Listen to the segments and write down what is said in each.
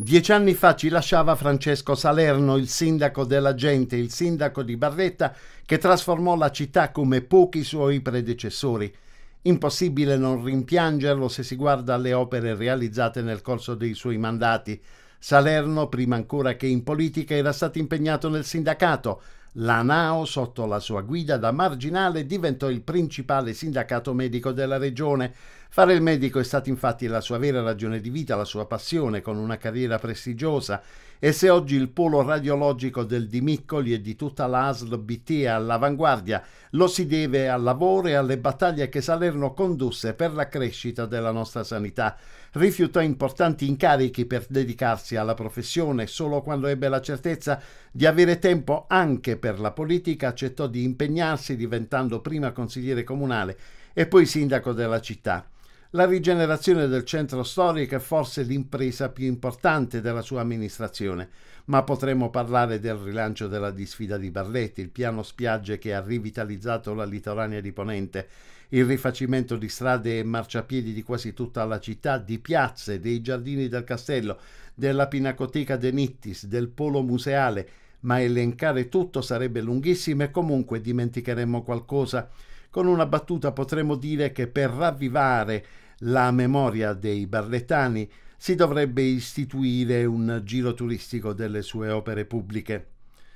Dieci anni fa ci lasciava Francesco Salerno, il sindaco della gente, il sindaco di Barretta, che trasformò la città come pochi suoi predecessori. Impossibile non rimpiangerlo se si guarda alle opere realizzate nel corso dei suoi mandati. Salerno, prima ancora che in politica, era stato impegnato nel sindacato, la NAO, sotto la sua guida da marginale, diventò il principale sindacato medico della regione. Fare il medico è stata infatti la sua vera ragione di vita, la sua passione, con una carriera prestigiosa. E se oggi il polo radiologico del Di Miccoli e di tutta l'ASL BT è all'avanguardia, lo si deve al lavoro e alle battaglie che Salerno condusse per la crescita della nostra sanità. Rifiutò importanti incarichi per dedicarsi alla professione solo quando ebbe la certezza di avere tempo anche per la politica accettò di impegnarsi diventando prima consigliere comunale e poi sindaco della città. La rigenerazione del centro storico è forse l'impresa più importante della sua amministrazione, ma potremmo parlare del rilancio della disfida di Barletti, il piano spiagge che ha rivitalizzato la litorania di Ponente, il rifacimento di strade e marciapiedi di quasi tutta la città, di piazze, dei giardini del castello, della pinacoteca De Nittis, del polo museale, ma elencare tutto sarebbe lunghissimo e comunque dimenticheremmo qualcosa. Con una battuta potremmo dire che per ravvivare la memoria dei barlettani si dovrebbe istituire un giro turistico delle sue opere pubbliche.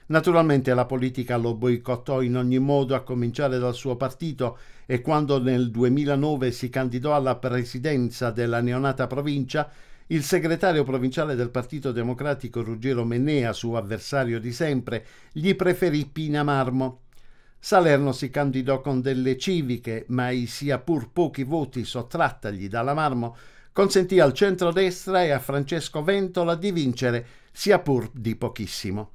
Naturalmente la politica lo boicottò in ogni modo, a cominciare dal suo partito, e quando nel 2009 si candidò alla presidenza della neonata provincia, il segretario provinciale del Partito Democratico Ruggero Menea, suo avversario di sempre, gli preferì Pina Marmo. Salerno si candidò con delle civiche, ma i sia pur pochi voti sottrattagli dalla Marmo consentì al centrodestra e a Francesco Ventola di vincere, sia pur di pochissimo.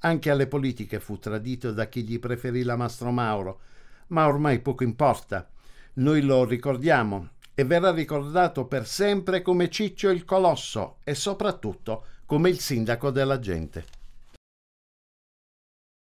Anche alle politiche fu tradito da chi gli preferì la Mastro Mauro, ma ormai poco importa. Noi lo ricordiamo, e verrà ricordato per sempre come Ciccio il Colosso e soprattutto come il sindaco della gente.